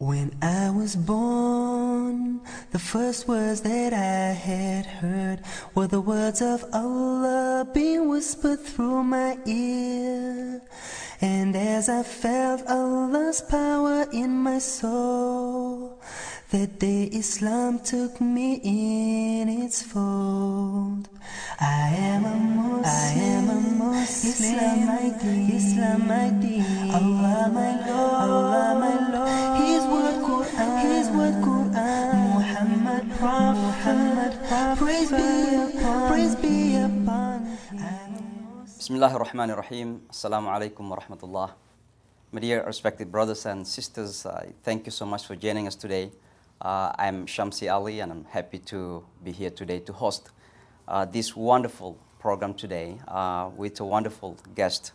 When I was born, the first words that I had heard were the words of Allah being whispered through my ear. And as I felt Allah's power in my soul, that day Islam took me in its fold. I am a Muslim, I am a Muslim, Islam my Islam my Allah my Lord, Allah my Lord. Bismillahirrahmanirrahim. Assalamu alaikum wa rahmatullah. My dear respected brothers and sisters, uh, thank you so much for joining us today. Uh, I'm Shamsi Ali and I'm happy to be here today to host uh, this wonderful program today uh, with a wonderful guest.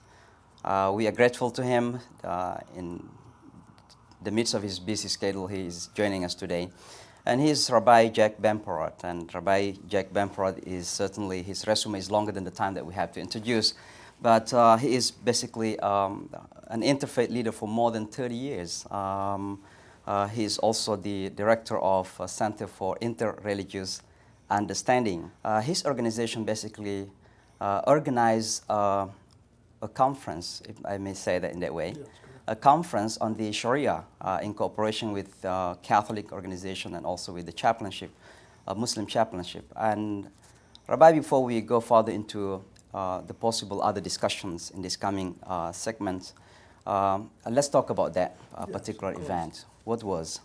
Uh, we are grateful to him uh, in the midst of his busy schedule, he is joining us today. And he's Rabbi Jack Bamparot. And Rabbi Jack Bamparot is certainly, his resume is longer than the time that we have to introduce. But uh, he is basically um, an interfaith leader for more than 30 years. Um, uh, he is also the director of uh, Center for Interreligious Understanding. Uh, his organization basically uh, organized uh, a conference, if I may say that in that way. Yeah, a conference on the Sharia uh, in cooperation with uh, Catholic organization and also with the chaplainship, uh, Muslim chaplainship. And Rabbi, before we go further into the possible other discussions in this coming segment, let's talk about that yes, particular event. What was?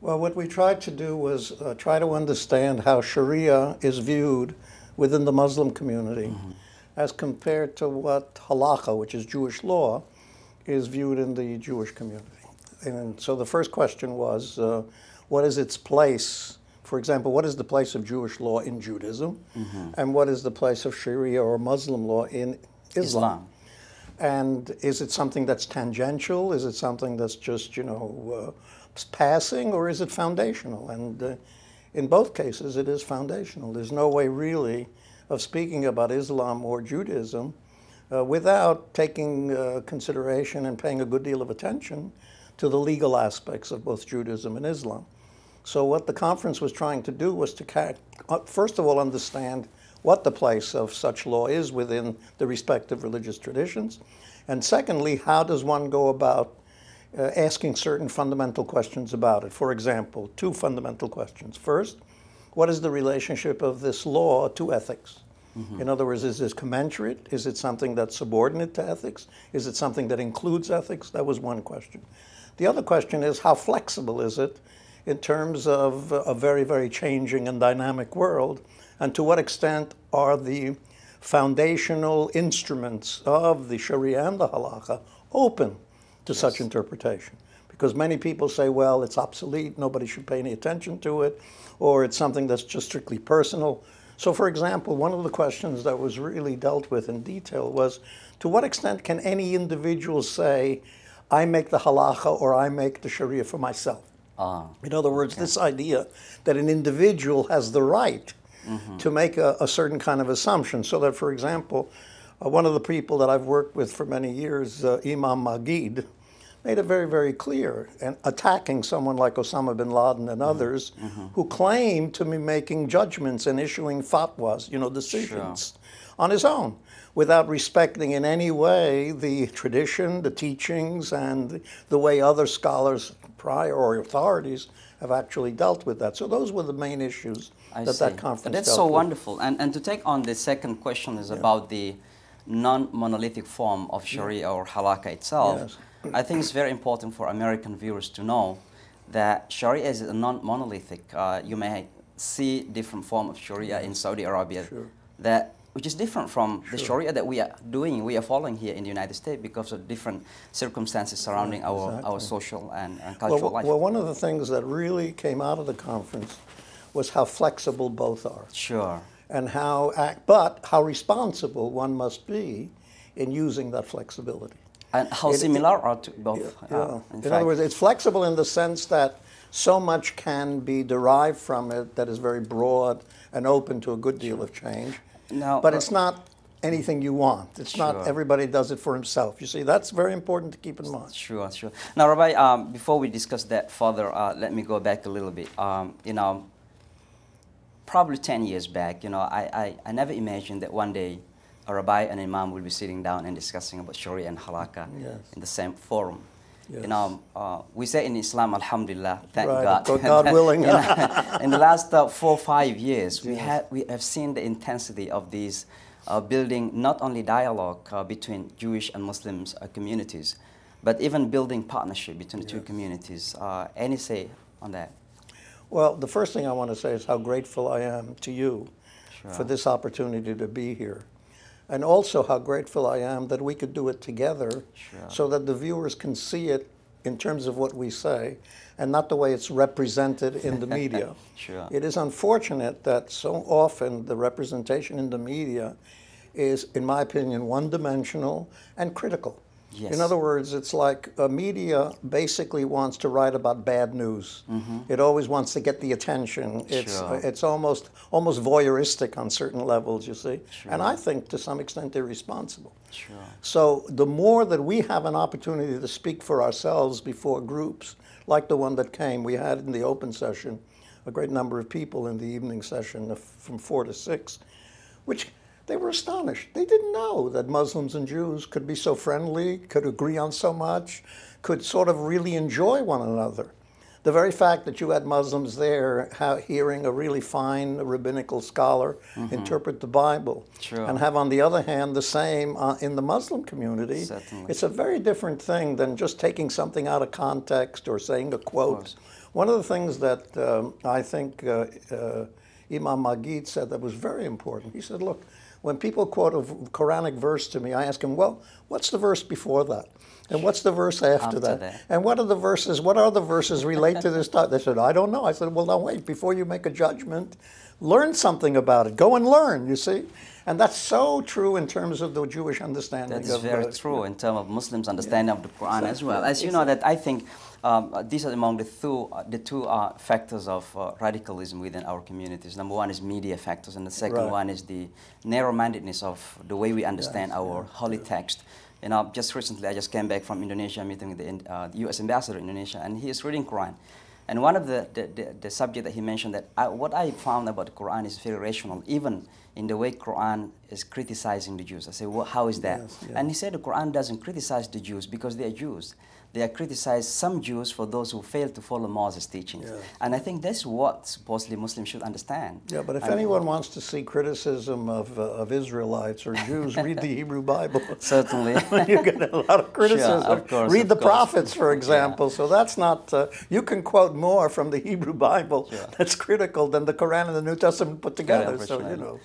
Well, what we tried to do was uh, try to understand how Sharia is viewed within the Muslim community mm -hmm. as compared to what halakha, which is Jewish law, is viewed in the Jewish community. And so the first question was, uh, what is its place? For example, what is the place of Jewish law in Judaism? Mm -hmm. And what is the place of Sharia or Muslim law in Islam? Islam. And is it something that's tangential? Is it something that's just, you know, uh, passing or is it foundational? And uh, in both cases, it is foundational. There's no way really of speaking about Islam or Judaism uh, without taking uh, consideration and paying a good deal of attention to the legal aspects of both Judaism and Islam. So what the conference was trying to do was to, uh, first of all, understand what the place of such law is within the respective religious traditions, and secondly, how does one go about uh, asking certain fundamental questions about it. For example, two fundamental questions. First, what is the relationship of this law to ethics? Mm-hmm. In other words, is this commensurate? Is it something that's subordinate to ethics? Is it something that includes ethics? That was one question. The other question is how flexible is it in terms of a very, very changing and dynamic world? And to what extent are the foundational instruments of the Sharia and the Halacha open to yes. such interpretation? Because many people say, well, it's obsolete, nobody should pay any attention to it, or it's something that's just strictly personal. So, for example, one of the questions that was really dealt with in detail was to what extent can any individual say, I make the halacha or I make the sharia for myself? Ah, in other words, okay. this idea that an individual has the right mm-hmm. to make a, a, certain kind of assumption. So that, for example, uh, one of the people that I've worked with for many years, uh, Imam Magid, made it very, very clear, and attacking someone like Osama bin Laden and mm-hmm. others mm -hmm. who claimed to be making judgments and issuing fatwas, you know, decisions sure. on his own without respecting in any way the tradition, the teachings, and the way other scholars prior or authorities have actually dealt with that. So those were the main issues I that see. that conference That's so with. wonderful. And, and to take on the second question is yeah. about the non-monolithic form of Sharia yeah. or Halakha itself. Yes. I think it's very important for American viewers to know that Sharia is a non-monolithic. Uh, you may see different form of Sharia in Saudi Arabia sure. that which is different from sure. the Sharia that we are doing, we are following here in the United States because of different circumstances surrounding exactly. our, our social and, and cultural well, life. Well, one of the things that really came out of the conference was how flexible both are. Sure. And how, but how responsible one must be in using that flexibility. And how it, similar are to both? Yeah, uh, in, in other words, it's flexible in the sense that so much can be derived from it that is very broad and open to a good deal sure. of change. Now, but uh, it's not anything you want. It's sure. not everybody does it for himself. You see, that's very important to keep in mind. Sure, sure. Now, Rabbi, um, before we discuss that further, uh, let me go back a little bit. Um, you know, probably 10 years back, you know, I, I, I never imagined that one day a rabbi and imam will be sitting down and discussing about sharia and halakha yes. in the same forum. Yes. You know, uh, we say in Islam, Alhamdulillah, thank right. God. God, God willing. in, in, the last uh, four five years, yes. we, have, we have seen the intensity of these uh, building not only dialogue uh, between Jewish and Muslims uh, communities, but even building partnership between the yes. two communities. Uh, any say on that? Well, the first thing I want to say is how grateful I am to you sure. for this opportunity to be here and also how grateful I am that we could do it together sure. so that the viewers can see it in terms of what we say and not the way it's represented in the media. sure. It is unfortunate that so often the representation in the media is, in my opinion, one dimensional and critical. Yes. In other words, it's like a media basically wants to write about bad news. Mm-hmm. It always wants to get the attention. It's sure. Uh, it's almost almost voyeuristic on certain levels, you see. Sure. And I think to some extent irresponsible. Sure. So the more that we have an opportunity to speak for ourselves before groups, like the one that came, we had in the open session, a great number of people in the evening session from four to six, which they were astonished. They didn't know that Muslims and Jews could be so friendly, could agree on so much, could sort of really enjoy one another. The very fact that you had Muslims there hearing a really fine rabbinical scholar mm -hmm. interpret the Bible, True. and have on the other hand the same uh, in the Muslim community, Certainly. it's a very different thing than just taking something out of context or saying a quote. One of the things that um, I think uh, uh, Imam Magid said that was very important, he said, look, when people quote a Quranic verse to me, I ask them, well, what's the verse before that? And what's the verse after that? that? And what are the verses, what are the verses relate to this? They said, I don't know. I said, well, now wait, before you make a judgment, learn something about it. Go and learn, you see? And that's so true in terms of the Jewish understanding. That is very true in terms of Muslims' understanding yeah. of the Quran exactly. as well. As you exactly. know, that I think um, uh, these are among the two, uh, the two uh, factors of uh, radicalism within our communities. Number one is media factors, and the second right. one is the narrow-mindedness of the way we understand yes, our yeah. holy text. You know, just recently, I just came back from Indonesia, meeting with the, uh, the U.S. ambassador in Indonesia, and he is reading Quran. And one of the, the, the, the subject that he mentioned that I, what I found about the Quran is very rational, even in the way Quran is criticizing the Jews. I say, well, how is that? Yes, And he said the Quran doesn't criticize the Jews because they are Jews. They are criticized some Jews for those who fail to follow Moses' teachings. Yeah. And I think that's what supposedly Muslims should understand. Yeah, but if anyone wants to see criticism of, uh, of Israelites or Jews, read the Hebrew Bible. Certainly. you get a lot of criticism. Sure, of course, read of the course. prophets, for example. Yeah. So that's not, uh, you can quote more from the Hebrew Bible sure. that's critical than the Quran and the New Testament put together. Yeah, so, you know.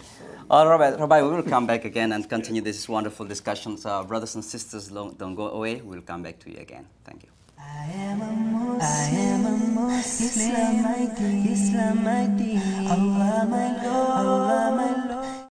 All right, Rabbi, will come back again and continue this wonderful discussion. So, brothers and sisters, don't go away. We'll come back to you again. Thank you. I am a Muslim, I am a Muslim, Allah my Lord, Allah my Lord.